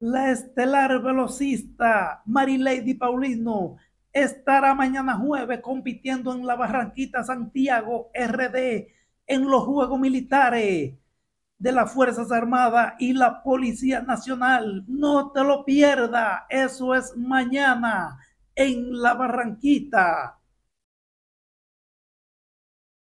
La estelar velocista di Paulino estará mañana jueves compitiendo en la Barranquita Santiago RD en los Juegos Militares de las Fuerzas Armadas y la Policía Nacional. No te lo pierdas, eso es mañana en la Barranquita.